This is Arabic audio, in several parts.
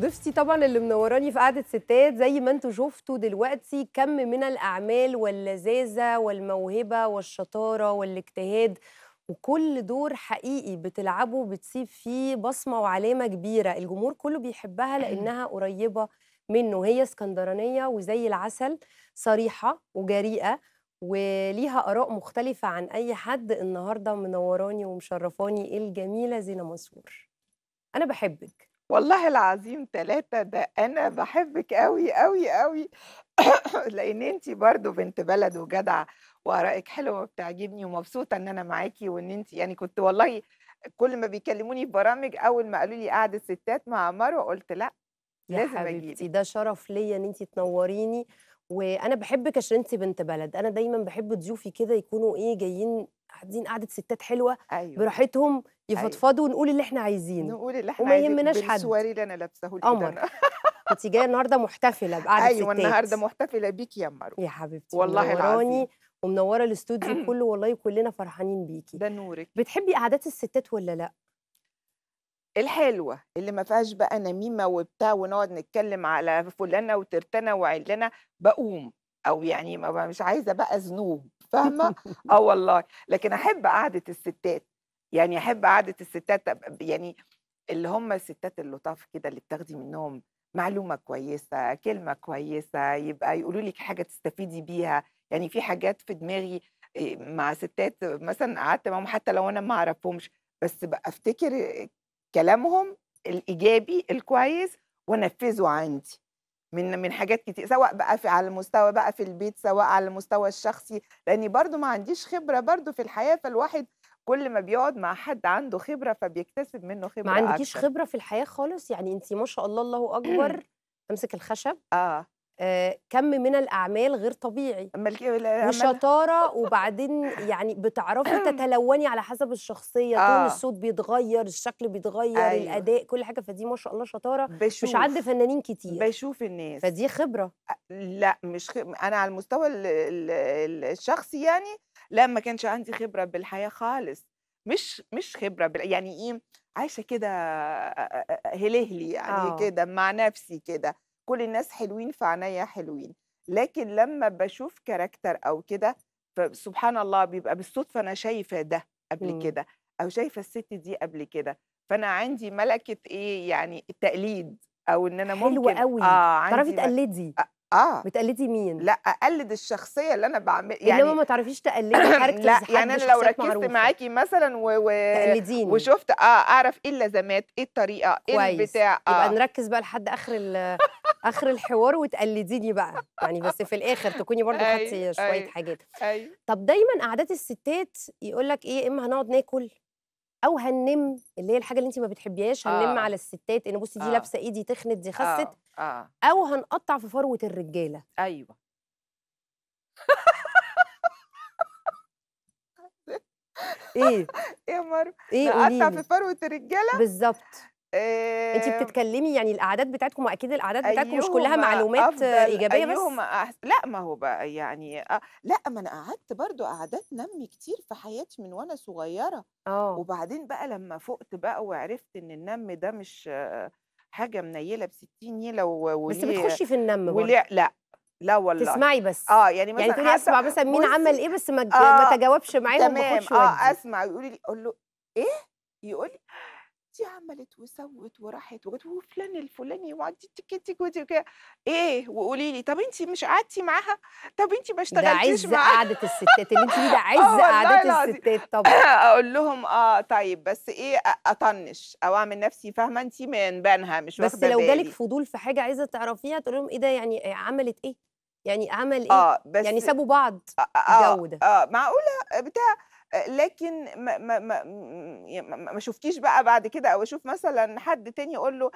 ضيفتي طبعا اللي منوراني في قعده ستات زي ما انتم شفتوا دلوقتي كم من الاعمال واللذاذه والموهبه والشطاره والاجتهاد وكل دور حقيقي بتلعبه بتسيب فيه بصمه وعلامه كبيره الجمهور كله بيحبها لانها قريبه منه هي اسكندرانيه وزي العسل صريحه وجريئه وليها اراء مختلفه عن اي حد النهارده منوراني ومشرفاني الجميله زينه منصور انا بحبك والله العظيم ثلاثة ده أنا بحبك أوي أوي أوي لأن أنت برضو بنت بلد وجدع وآرائك حلوة وبتعجبني ومبسوطة إن أنا معاكي وإن أنت يعني كنت والله كل ما بيكلموني في برامج أول ما قالوا لي قعدة ستات مع مروة قلت لأ لازم حبيبتي ده شرف ليا إن أنت تنوريني وانا بحبك عشان انت بنت بلد انا دايما بحب ضيوفي كده يكونوا ايه جايين قاعدين قعده ستات حلوه أيوة. براحتهم أيوة. يفضفضوا أيوة. ونقول اللي احنا عايزينه نقول اللي احنا وما يهمناش حد السواري اللي انا لابساه قمر انت جايه النهارده محتفله بقعده أيوة ستات ايوه النهارده محتفله بيك يا مرو يا حبيبتي والله العظيم ومنوره الاستوديو كله والله كلنا فرحانين بيكي ده نورك بتحبي قعدات الستات ولا لا الحلوه اللي ما فيهاش بقى نميمه وبتاع ونقعد نتكلم على فلانه وترتانه وعلانه بقوم او يعني ما مش عايزه بقى ذنوب فاهمه اه والله لكن احب قعده الستات يعني احب قعده الستات يعني اللي هم الستات اللطاف كده اللي بتاخدي منهم معلومه كويسه كلمه كويسه يبقى يقولوا لك حاجه تستفيدي بيها يعني في حاجات في دماغي إيه، مع ستات مثلا قعدت معاهم حتى لو انا ما اعرفهمش بس افتكر كلامهم الايجابي الكويس وانفذه عندي من من حاجات كتير سواء بقى في على المستوى بقى في البيت سواء على المستوى الشخصي لاني برضو ما عنديش خبره برضو في الحياه فالواحد كل ما بيقعد مع حد عنده خبره فبيكتسب منه خبره ما عندكيش خبره في الحياه خالص يعني انت ما شاء الله الله اكبر امسك الخشب اه آه، كم من الاعمال غير طبيعي وشطاره وبعدين يعني بتعرفي تتلوني على حسب الشخصيه آه. طول الصوت بيتغير الشكل بيتغير أيوة. الاداء كل حاجه فدي ما شاء الله شطاره بشوف. مش عند فنانين كتير بشوف الناس فدي خبره لا مش خ... انا على المستوى الشخصي يعني لا ما كانش عندي خبره بالحياه خالص مش مش خبره بال... يعني ايه عايشه كده هلهلي يعني آه. كده مع نفسي كده كل الناس حلوين فعنايا حلوين لكن لما بشوف كاركتر او كده فسبحان الله بيبقى بالصدفه انا شايفه ده قبل إمم. كده او شايفه الست دي قبل كده فانا عندي ملكه ايه يعني التقليد او ان انا ممكن حلوه قوي اه تعرفي تقلدي اه بتقلدي مين؟ لا اقلد الشخصيه اللي انا بعمل يعني اللي ما تعرفيش تقلدي لا يعني انا لو ركزت معاكي مثلا و... و... تقلديني وشفت اه اعرف ايه اللازمات ايه الطريقه ايه البتاع اه يبقى نركز بقى لحد اخر ال اخر الحوار وتقلديني بقى يعني بس في الاخر تكوني برضو خدتي أيوه، شويه أي أيوه، حاجات أي أيوه. طب دايما قعدات الستات يقول لك ايه اما هنقعد ناكل او هننم اللي هي الحاجه اللي انت ما بتحبيهاش هننم آه. على الستات ان بصي دي آه. لابسه ايدي تخنت دي آه، خست آه. آه. او هنقطع في فروه الرجاله ايوه ايه يا مروه إيه نقطع في فروه الرجاله بالظبط إيه انت آه، بتتكلمي يعني الاعداد بتاعتكم واكيد الاعداد بتاعتكم مش كلها معلومات ايجابيه بس أحس... لا ما هو بقى يعني أ... آه، لا ما انا قعدت برضو قعدات نمي كتير في حياتي من وانا صغيره اه وبعدين بقى لما فقت بقى وعرفت ان النم ده مش حاجه منيله ب 60 نيله و... بس بتخشي في النم وليه لا لا والله تسمعي بس اه يعني, يعني مثلا يعني تقولي اسمع مثلا مين عمل ايه بس ما, آه ما تجاوبش معاهم تمام اه اسمع يقولي لي اقول له ايه يقول لي دي عملت وسوت وراحت وجت وفلان الفلاني وقعدت تك تك ايه وقولي لي طب انت مش قعدتي معاها طب انت ما اشتغلتيش معاها ده عز قعده الستات اللي انت دي ده آه، عز قعده الستات طبعا اقول لهم اه طيب بس ايه اطنش او اعمل نفسي فاهمه انت من بانها مش بس لو جالك فضول في حاجه عايزه تعرفيها تقول لهم ايه ده يعني عملت ايه يعني عمل ايه آه بس يعني سابوا بعض آه, آه، الجو ده اه معقوله بتاع آه، لكن ما, يعني ما, ما, ما شفتيش بقى بعد كده او اشوف مثلا حد تاني يقول له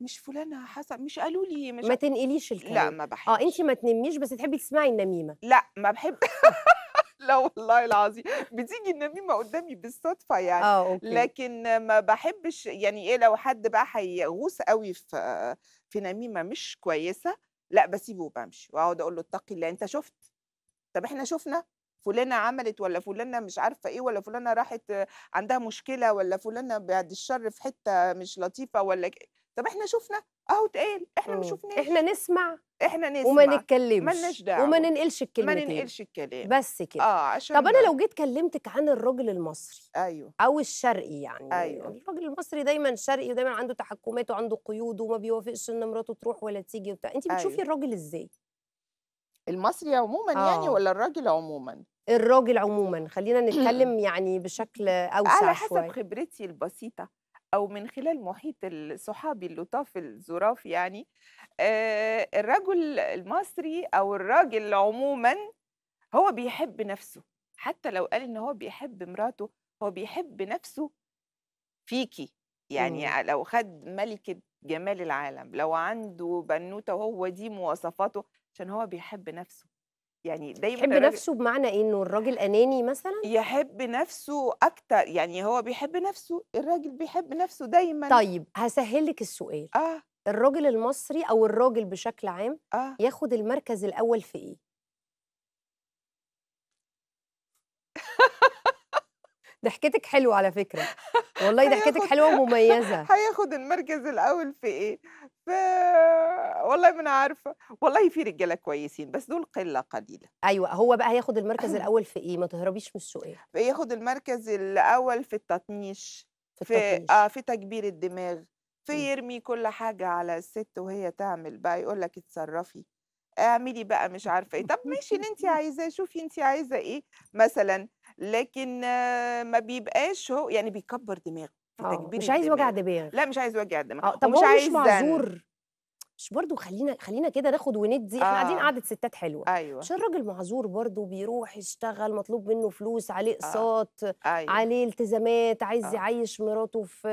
مش فلانه حصل مش قالوا لي مش ما تنقليش الكلام لا ما آه، بحبش اه انت ما تنميش بس تحبي تسمعي النميمه لا ما بحب لا والله العظيم بتيجي النميمه قدامي بالصدفه يعني آه، أوكي. لكن ما بحبش يعني ايه لو حد بقى هيغوص قوي في في نميمه مش كويسه لا بسيبه وبمشي واقعد اقول له اتقي الله انت شفت طب احنا شفنا فلانه عملت ولا فلانه مش عارفه ايه ولا فلانه راحت عندها مشكله ولا فلانه بعد الشر في حته مش لطيفه ولا طب احنا شفنا اهو اتقال احنا ما إمم، شفناش احنا نسمع احنا نسمع وما نتكلمش مالناش دعوه وما ننقلش الكلمه ما ننقلش الكلام بس كده اه عشان طب انا لو جيت كلمتك عن الراجل المصري ايوه او الشرقي يعني ايوه الراجل المصري دايما شرقي ودايما عنده تحكمات وعنده قيود وما بيوافقش ان مراته تروح ولا تيجي وبتاع انت بتشوفي أيوه. الراجل ازاي المصري عموما يعني آه. يعني ولا الراجل عموما الراجل عموما خلينا نتكلم يعني بشكل اوسع على حسب شوي. خبرتي البسيطه او من خلال محيط الصحابي اللطاف الظراف يعني آه الرجل المصري او الراجل عموما هو بيحب نفسه حتى لو قال ان هو بيحب مراته هو بيحب نفسه فيكي يعني مم. لو خد ملكه جمال العالم لو عنده بنوته وهو دي مواصفاته عشان هو بيحب نفسه يعني دايما يحب نفسه بمعنى إيه؟ انه الراجل اناني مثلا يحب نفسه اكتر يعني هو بيحب نفسه الراجل بيحب نفسه دايما طيب هسهل لك السؤال اه الراجل المصري او الراجل بشكل عام آه. ياخد المركز الاول في ايه ضحكتك حلوه على فكره والله ضحكتك حلوه ومميزه هياخد المركز الاول في ايه ف... والله ما انا عارفه والله في رجاله كويسين بس دول قله قليله ايوه هو بقى هياخد المركز الاول في ايه ما تهربيش من السؤال ياخد المركز الاول في التطنيش في, في اه في تكبير الدماغ في يرمي كل حاجه على الست وهي تعمل بقى يقول لك اتصرفي اعملي بقى مش عارفه ايه طب ماشي اللي انت عايزاه شوفي انت عايزه ايه مثلا لكن آه، ما بيبقاش هو يعني بيكبر دماغه آه، مش عايز وجع دماغ لا مش عايز وجع دماغ آه، طب هو مش عايز معذور مش برضه خلينا خلينا كده ناخد وندي احنا قاعدين آه. قعده ستات حلوه ايوه عشان الراجل معذور برضه بيروح يشتغل مطلوب منه فلوس عليه اقساط آه. أيوة. عليه التزامات عايز آه. يعيش مراته في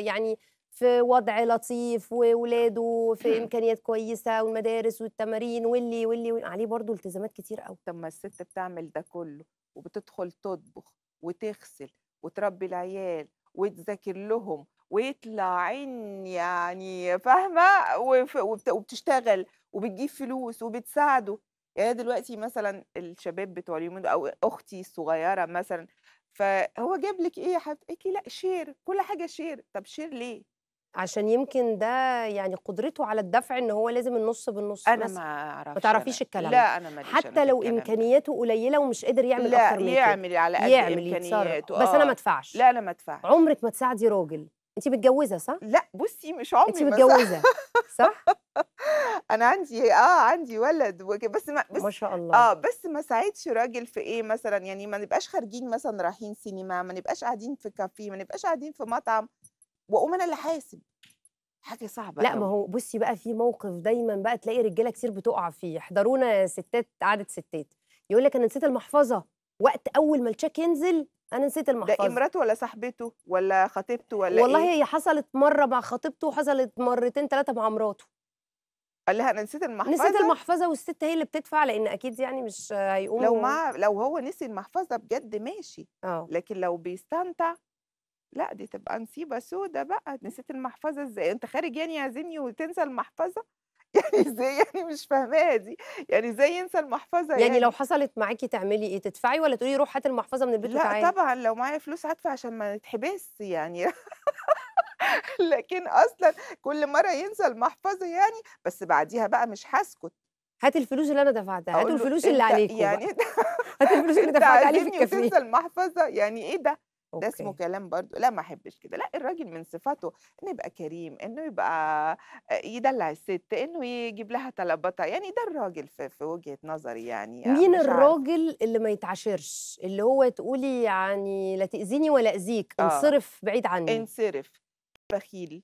يعني في وضع لطيف وولاده في امكانيات كويسه والمدارس والتمارين واللي واللي, واللي عليه برضه التزامات كتير قوي طب ما الست بتعمل ده كله وبتدخل تطبخ وتغسل وتربي العيال وتذاكر لهم ويطلع عين يعني فاهمه وبتشتغل وبتجيب فلوس وبتساعده يعني دلوقتي مثلا الشباب بتوع اليومين او اختي الصغيره مثلا فهو جاب لك ايه يا حبيبتي لا شير كل حاجه شير طب شير ليه عشان يمكن ده يعني قدرته على الدفع ان هو لازم النص بالنص انا ما اعرفش ما تعرفيش الكلام لا انا ما حتى لو لو امكانياته قليله ومش قادر يعمل لا اكتر من كده يعمل على قد يعمل امكانياته بس انا آه. ما ادفعش لا انا ما ادفعش عمرك ما تساعدي راجل انت متجوزه صح لا بصي مش عمري انت متجوزه صح انا عندي اه عندي ولد بس ما بس ما شاء الله اه بس ما ساعدش راجل في ايه مثلا يعني ما نبقاش خارجين مثلا رايحين سينما ما نبقاش قاعدين في كافيه ما نبقاش قاعدين في مطعم واقوم انا اللي حاسب حاجه صعبه لا ما هو بصي بقى في موقف دايما بقى تلاقي رجاله كتير بتقع فيه احضرونا يا ستات قعده ستات يقول لك انا نسيت المحفظه وقت اول ما التشيك ينزل انا نسيت المحفظه ده مراته ولا صاحبته ولا خطيبته ولا والله إيه؟ هي حصلت مره مع خطيبته وحصلت مرتين ثلاثه مع مراته قال لها انا نسيت المحفظه نسيت المحفظه والست هي اللي بتدفع لان اكيد يعني مش هيقوم لو مع لو هو نسي المحفظه بجد ماشي أوه. لكن لو بيستمتع لا دي تبقى نصيبه سودة بقى نسيت المحفظه ازاي انت خارج يعني يا وتنسى المحفظه يعني ازاي يعني مش فاهماها دي يعني ازاي ينسى المحفظه يعني, يعني لو حصلت معاكي تعملي ايه تدفعي ولا تقولي روح هات المحفظه من البيت لا وتعالي لا طبعا لو معايا فلوس هدفع عشان ما نتحبس يعني لكن اصلا كل مره ينسى المحفظه يعني بس بعديها بقى مش هسكت هات الفلوس اللي انا دفعتها هاتوا الفلوس اللي عليك يعني هات الفلوس اللي دفعت عليك في الكافيه المحفظه يعني ايه ده ده اسمه كلام برضو لا ما احبش كده لا الراجل من صفاته انه يبقى كريم انه يبقى آه، يدلع الست انه يجيب لها طلباتها يعني ده الراجل في, في وجهه نظري يعني آه، مين الراجل عارف. اللي ما يتعاشرش اللي هو تقولي يعني لا تاذيني ولا اذيك آه، انصرف آه. بعيد عني انصرف بخيل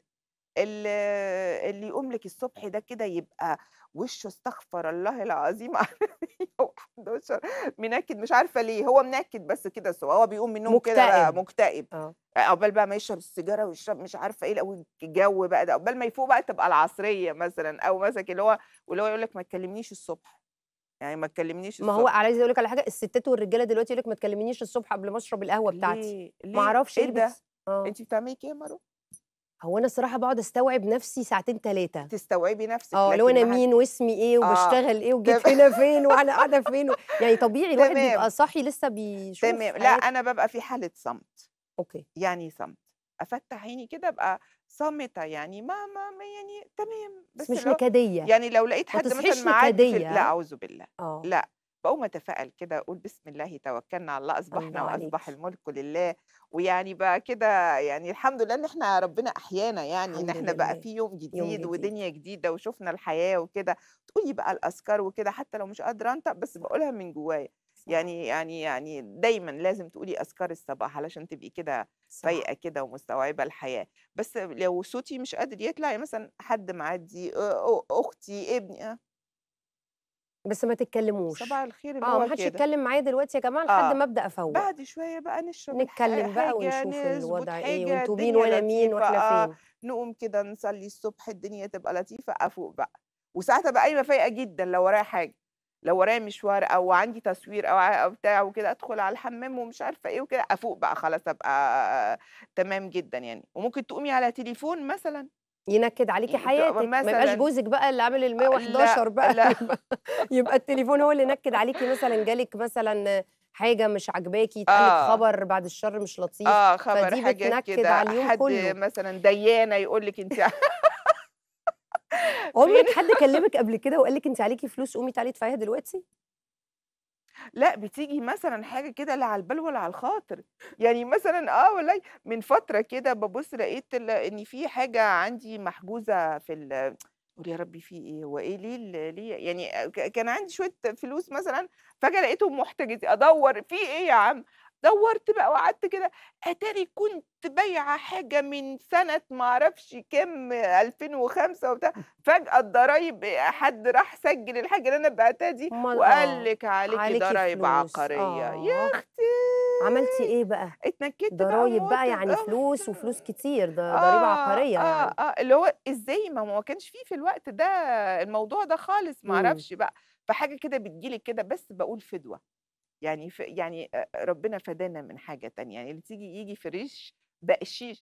اللي يقوم لك الصبح ده كده يبقى وشه استغفر الله العظيم 11 منكد مش عارفه ليه هو منكد بس كده سوا هو بيقوم من النوم كده مكتئب آه. آه، عقبال بقى ما يشرب السيجاره ويشرب مش عارفه ايه الاول الجو بقى ده عقبال ما يفوق بقى تبقى العصريه مثلا او مثلا اللي هو واللي هو يقول لك ما تكلمنيش الصبح يعني ما تكلمنيش ما هو عايز اقول لك على حاجه الستات والرجاله دلوقتي يقول لك ما تكلمنيش الصبح قبل ما اشرب القهوه بتاعتي ليه؟ ليه؟ ما اعرفش ايه, إيه ده آه. انت بتعملي كده إيه يا مروه هو انا الصراحه بقعد استوعب نفسي ساعتين ثلاثه تستوعبي نفسك اه لو انا مين واسمي ايه آه. وبشتغل آه. ايه وجيت هنا فين وانا قاعده فين و... يعني طبيعي الواحد بيبقى صاحي لسه بيشوف تمام لا انا ببقى في حاله صمت اوكي يعني صمت افتح عيني كده ابقى صامته يعني ما ما يعني تمام بس, مش نكديه يعني لو لقيت حد مثلا معدي لا اعوذ بالله آه. لا بقوم اتفائل كده اقول بسم الله توكلنا على الله اصبحنا الله واصبح عليك. الملك لله ويعني بقى كده يعني الحمد لله ان احنا ربنا احيانا يعني ان احنا بقى في يوم جديد, يوم جديد ودنيا جديده وشفنا الحياه وكده تقولي بقى الاذكار وكده حتى لو مش قادره انطق بس بقولها من جوايا يعني يعني يعني دايما لازم تقولي اذكار الصباح علشان تبقي كده فايقه كده ومستوعبه الحياه بس لو صوتي مش قادر يطلع يعني مثلا حد معدي اختي ابني بس ما تتكلموش صباح الخير اللي اه ما حدش يتكلم معايا دلوقتي يا جماعه لحد آه. ما ابدا افوق بعد شويه بقى نشرب نتكلم بقى ونشوف الوضع ايه وانتوا مين وانا مين واحنا آه، فين نقوم كده نصلي الصبح الدنيا تبقى لطيفه افوق بقى وساعتها بقى قايمه فايقه جدا لو ورايا حاجه لو ورايا مشوار او عندي تصوير او بتاع وكده ادخل على الحمام ومش عارفه ايه وكده افوق بقى خلاص ابقى تمام جدا يعني وممكن تقومي على تليفون مثلا ينكد عليكي حياتك ما يبقاش جوزك بقى اللي عامل آه، ال 111 بقى لا. يبقى التليفون هو اللي نكد عليكي مثلا جالك مثلا حاجه مش عاجباكي اتقالك آه. خبر بعد الشر مش لطيف اه خبر فدي حاجه كده على اليوم حد كله. مثلا ديانه يقول لك انت عمرك حد كلمك قبل كده وقال لك انت عليكي فلوس قومي تعالي ادفعيها دلوقتي لأ، بتيجي مثلًا حاجة كده لا على البال ولا على الخاطر، يعني مثلًا آه والله من فترة كده ببص لقيت إن في حاجة عندي محجوزة في ال يا ربي في إيه، هو إيه ليه ليه يعني كان عندي شوية فلوس مثلًا، فجأة لقيتهم محتجز أدوّر في إيه يا عم! دورت بقى وقعدت كده اتاري كنت بايعه حاجه من سنه ما اعرفش كام 2005 وبتاع فجاه الضرايب حد راح سجل الحاجه اللي انا بعتها دي وقال آه، لك عليكي ضرايب عقاريه آه. يا اختي عملتي ايه بقى؟ اتنكدت ضرايب بقى, بقى يعني فلوس وفلوس آه. كتير ده ضريبه آه عقاريه آه يعني. اه اللي هو ازاي ما ما كانش فيه في الوقت ده الموضوع ده خالص ما إمم. اعرفش بقى فحاجه كده بتجيلي كده بس بقول فدوه يعني يعني ربنا فدانا من حاجه تانية يعني اللي تيجي يجي في ريش بقشيش